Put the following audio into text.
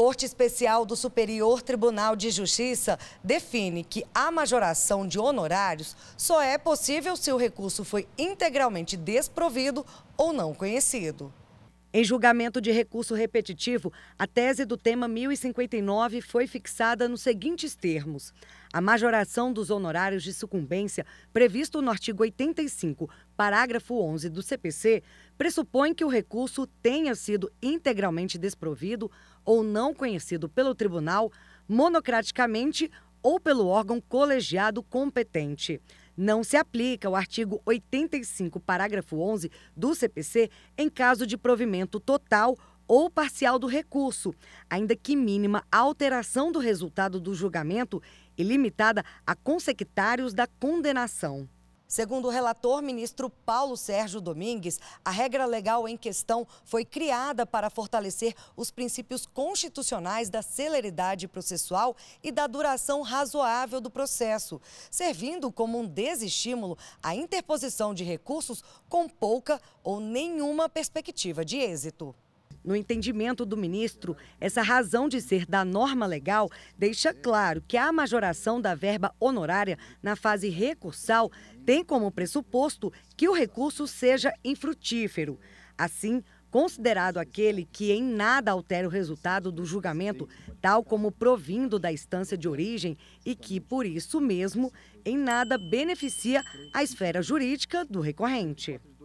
Corte Especial do Superior Tribunal de Justiça define que a majoração de honorários só é possível se o recurso foi integralmente desprovido ou não conhecido. Em julgamento de recurso repetitivo, a tese do tema 1059 foi fixada nos seguintes termos: a majoração dos honorários de sucumbência, previsto no artigo 85, parágrafo 11 do CPC, pressupõe que o recurso tenha sido integralmente desprovido ou não conhecido pelo tribunal, monocraticamente ou pelo órgão colegiado competente. Não se aplica o artigo 85, parágrafo 11 do CPC em caso de provimento total ou parcial do recurso, ainda que mínima alteração do resultado do julgamento e limitada a consectários da condenação. Segundo o relator, ministro Paulo Sérgio Domingues, a regra legal em questão foi criada para fortalecer os princípios constitucionais da celeridade processual e da duração razoável do processo, servindo como um desestímulo à interposição de recursos com pouca ou nenhuma perspectiva de êxito. No entendimento do ministro, essa razão de ser da norma legal deixa claro que a majoração da verba honorária na fase recursal tem como pressuposto que o recurso seja infrutífero. Assim, considerado aquele que em nada altera o resultado do julgamento, tal como provindo da instância de origem, e que, por isso mesmo, em nada beneficia a esfera jurídica do recorrente.